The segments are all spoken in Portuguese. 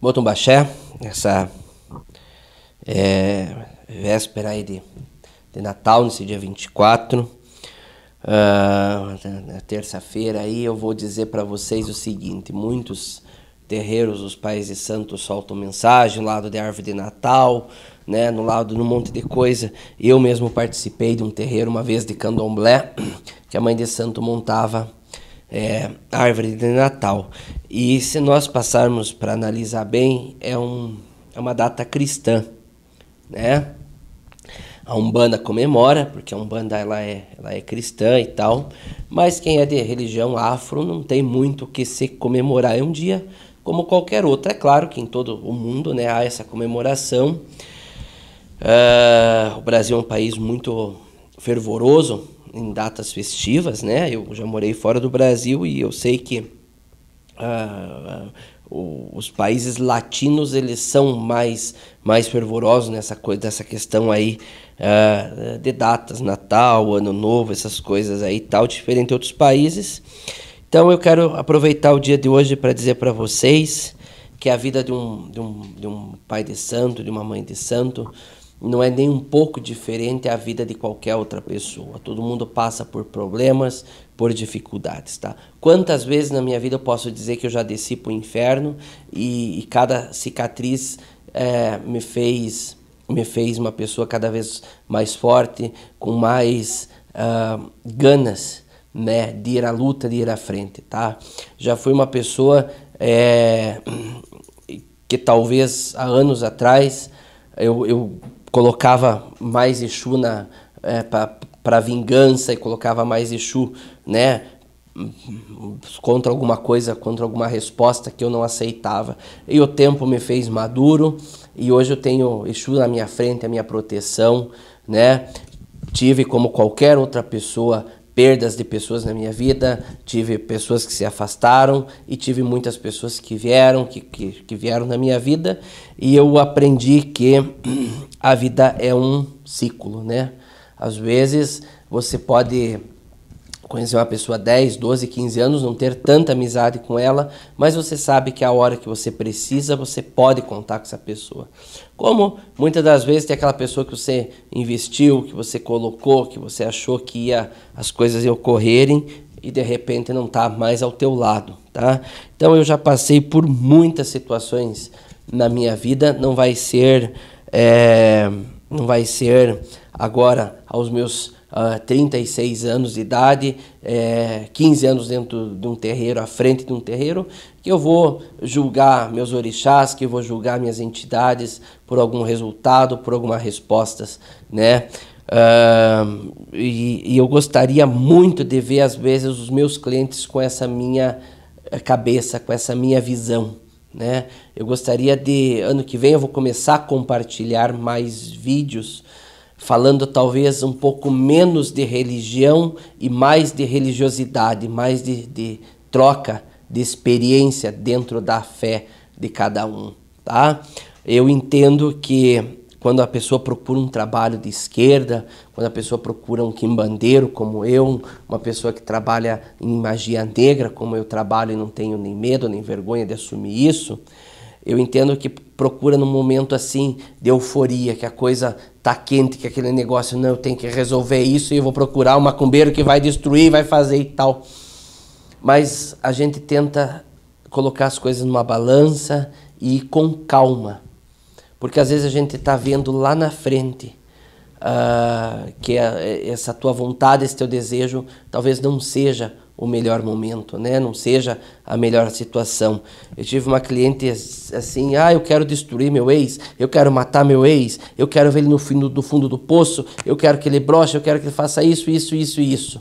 Motumbaxé, essa é, véspera aí de, de Natal, nesse dia 24. Uh, na terça-feira aí eu vou dizer para vocês o seguinte, muitos terreiros, os pais de santos soltam mensagem, lado de árvore de Natal, né, no lado de um monte de coisa. Eu mesmo participei de um terreiro uma vez de candomblé, que a mãe de santo montava é, árvore de Natal. E se nós passarmos para analisar bem, é, um, é uma data cristã, né? A Umbanda comemora, porque a Umbanda ela é, ela é cristã e tal, mas quem é de religião afro não tem muito o que se comemorar. É um dia como qualquer outro. É claro que em todo o mundo né, há essa comemoração. Uh, o Brasil é um país muito fervoroso em datas festivas, né? Eu já morei fora do Brasil e eu sei que uh, uh, os países latinos eles são mais mais fervorosos nessa coisa, nessa questão aí uh, de datas, Natal, Ano Novo, essas coisas aí tal, diferente de outros países. Então eu quero aproveitar o dia de hoje para dizer para vocês que a vida de um, de um, de um pai de santo, de uma mãe de santo, não é nem um pouco diferente a vida de qualquer outra pessoa. Todo mundo passa por problemas, por dificuldades, tá? Quantas vezes na minha vida eu posso dizer que eu já desci para o inferno e, e, cada cicatriz é, me fez me fez uma pessoa cada vez mais forte, com mais uh, ganas, né, de ir à luta, de ir à frente, tá? Já fui uma pessoa é, que talvez há anos atrás eu, eu colocava mais Exu na é, para vingança e colocava mais Exu, né, contra alguma coisa, contra alguma resposta que eu não aceitava. E o tempo me fez maduro e hoje eu tenho Exu na minha frente, a minha proteção, né? Tive como qualquer outra pessoa perdas de pessoas na minha vida, tive pessoas que se afastaram e tive muitas pessoas que vieram, que, que, que vieram na minha vida e eu aprendi que a vida é um ciclo, né? Às vezes você pode conhecer uma pessoa 10, 12, 15 anos, não ter tanta amizade com ela, mas você sabe que a hora que você precisa, você pode contar com essa pessoa. Como muitas das vezes tem aquela pessoa que você investiu, que você colocou, que você achou que ia as coisas ocorrerem e de repente não está mais ao teu lado, tá? Então eu já passei por muitas situações na minha vida, não vai ser é, não vai ser agora aos meus uh, ah, 36 anos de idade, é, 15 anos dentro de um terreiro, à frente de um terreiro, que eu vou julgar meus orixás, que eu vou julgar minhas entidades por algum resultado, por algumas respostas, né? Uh, e, e eu gostaria muito de ver, às vezes, os meus clientes com essa minha eh, cabeça, com essa minha visão né? Eu gostaria de ano que vem eu vou começar a compartilhar mais vídeos falando talvez um pouco menos de religião e mais de religiosidade, mais de, de troca de experiência dentro da fé de cada um, tá? Eu entendo que quando a pessoa procura um trabalho de esquerda, quando a pessoa procura um quimbandeiro como eu, uma pessoa que trabalha em magia negra como eu trabalho e não tenho nem medo nem vergonha de assumir isso, eu entendo que procura num momento assim de euforia, que a coisa tá quente, que aquele negócio não, eu tenho que resolver isso e eu vou procurar um macumbeiro que vai destruir, vai fazer e tal. Mas a gente tenta colocar as coisas numa balança e ir com calma porque às vezes a gente está vendo lá na frente uh, que a, é, é essa tua vontade, esse teu desejo, talvez não seja o melhor momento, né? Não seja a melhor situação. Eu tive uma cliente assim, ah, eu quero destruir meu ex, eu quero matar meu ex, eu quero ver ele no fundo do fundo do poço, eu quero que ele broche, eu quero que ele faça isso, isso, isso, isso.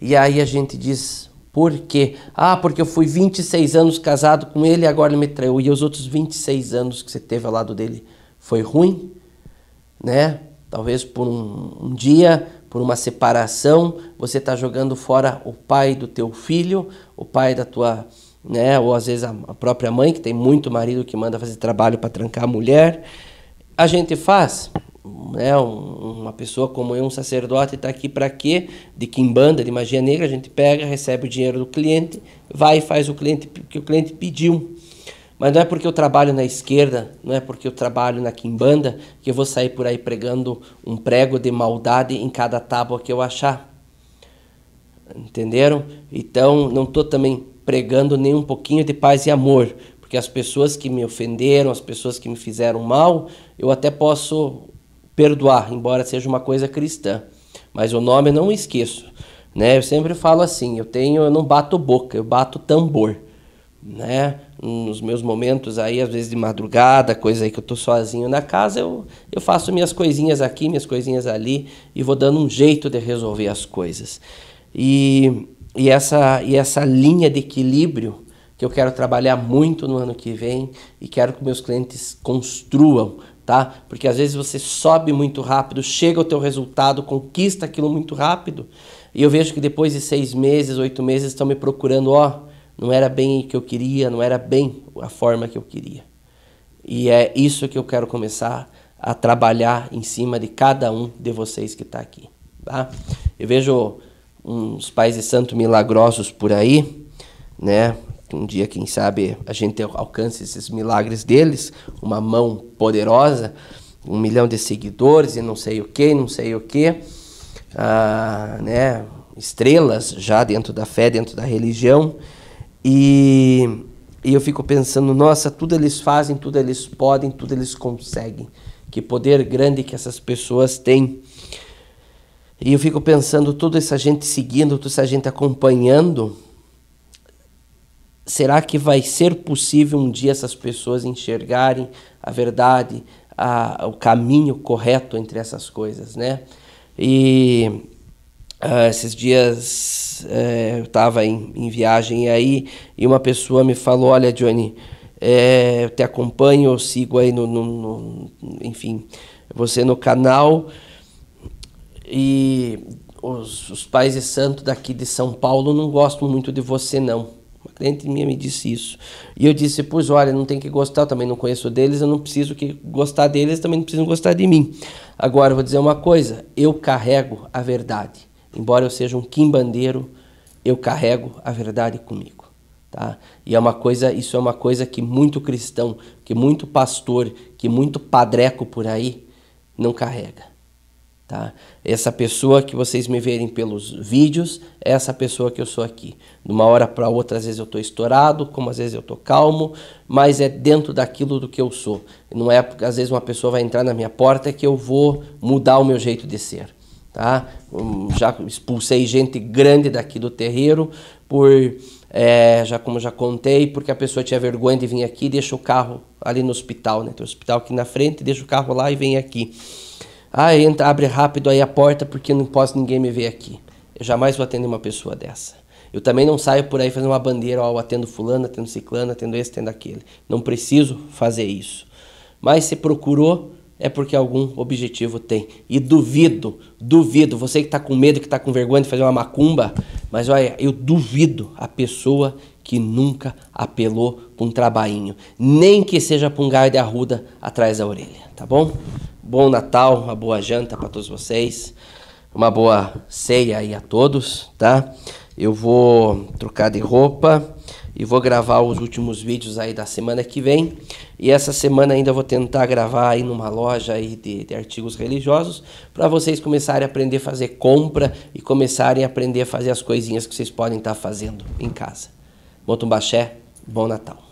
E aí a gente diz, por quê? Ah, porque eu fui 26 anos casado com ele e agora ele me traiu. E os outros 26 anos que você teve ao lado dele foi ruim, né? Talvez por um, um dia, por uma separação, você está jogando fora o pai do teu filho, o pai da tua, né? Ou às vezes a, a própria mãe, que tem muito marido que manda fazer trabalho para trancar a mulher. A gente faz? né, uma pessoa como eu, um sacerdote, está aqui para quê? De quimbanda, de magia negra, a gente pega, recebe o dinheiro do cliente, vai e faz o cliente que o cliente pediu. Mas não é porque eu trabalho na esquerda, não é porque eu trabalho na quimbanda que eu vou sair por aí pregando um prego de maldade em cada tábua que eu achar. Entenderam? Então, não estou também pregando nem um pouquinho de paz e amor, porque as pessoas que me ofenderam, as pessoas que me fizeram mal, eu até posso perdoar, embora seja uma coisa cristã. Mas o nome eu não esqueço. Né? Eu sempre falo assim, eu tenho, eu não bato boca, eu bato tambor. Né? Nos meus momentos aí, às vezes de madrugada, coisa aí que eu tô sozinho na casa, eu, eu faço minhas coisinhas aqui, minhas coisinhas ali e vou dando um jeito de resolver as coisas. E, e, essa, e essa linha de equilíbrio que eu quero trabalhar muito no ano que vem e quero que meus clientes construam tá? Porque às vezes você sobe muito rápido, chega ao teu resultado, conquista aquilo muito rápido, e eu vejo que depois de seis meses, oito meses, estão me procurando, ó, oh, não era bem o que eu queria, não era bem a forma que eu queria. E é isso que eu quero começar a trabalhar em cima de cada um de vocês que está aqui, tá? Eu vejo uns pais de santo milagrosos por aí, né? um dia, quem sabe, a gente alcance esses milagres deles, uma mão poderosa, um milhão de seguidores e não sei o que, não sei o que, ah, né? estrelas já dentro da fé, dentro da religião, e, e eu fico pensando, nossa, tudo eles fazem, tudo eles podem, tudo eles conseguem, que poder grande que essas pessoas têm. E eu fico pensando, toda essa gente seguindo, toda essa gente acompanhando, será que vai ser possível um dia essas pessoas enxergarem a verdade, a, o caminho correto entre essas coisas, né? E uh, esses dias uh, eu estava em, em, viagem aí e uma pessoa me falou, olha Johnny, é, eu te acompanho, eu sigo aí no, no, no, enfim, você no canal e os, os pais de santo daqui de São Paulo não gostam muito de você não. Uma cliente minha me disse isso. E eu disse, pois olha, não tem que gostar, eu também não conheço deles, eu não preciso que gostar deles, também não precisam gostar de mim. Agora, eu vou dizer uma coisa, eu carrego a verdade. Embora eu seja um quimbandeiro, eu carrego a verdade comigo. Tá? E é uma coisa, isso é uma coisa que muito cristão, que muito pastor, que muito padreco por aí não carrega. Tá? Essa pessoa que vocês me verem pelos vídeos, é essa pessoa que eu sou aqui. De uma hora para outra, às vezes eu estou estourado, como às vezes eu estou calmo, mas é dentro daquilo do que eu sou. Não é porque às vezes uma pessoa vai entrar na minha porta que eu vou mudar o meu jeito de ser. Tá? Hum, já expulsei gente grande daqui do terreiro por é, já como já contei, porque a pessoa tinha vergonha de vir aqui e deixa o carro ali no hospital, né? Tem hospital aqui na frente, deixa o carro lá e vem aqui. Ah, entra, abre rápido aí a porta porque não posso ninguém me ver aqui. Eu jamais vou atender uma pessoa dessa. Eu também não saio por aí fazendo uma bandeira, ó, atendo fulano, atendo ciclano, atendo esse, atendo aquele. Não preciso fazer isso. Mas se procurou, é porque algum objetivo tem. E duvido, duvido, você que está com medo, que está com vergonha de fazer uma macumba, mas olha, eu duvido a pessoa que nunca apelou para um trabalhinho, nem que seja para um galho de arruda atrás da orelha, tá bom? bom Natal, uma boa janta para todos vocês, uma boa ceia aí a todos, tá? Eu vou trocar de roupa e vou gravar os últimos vídeos aí da semana que vem. E essa semana ainda vou tentar gravar aí numa loja aí de, de artigos religiosos para vocês começarem a aprender a fazer compra e começarem a aprender a fazer as coisinhas que vocês podem estar tá fazendo em casa. Bom Tumbaxé, bom Natal.